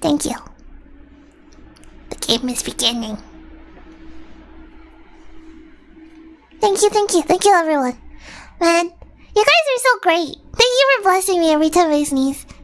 Thank you. The game is beginning. Thank you, thank you, thank you, everyone. Man, you guys are so great. Thank you for blessing me every time I sneeze.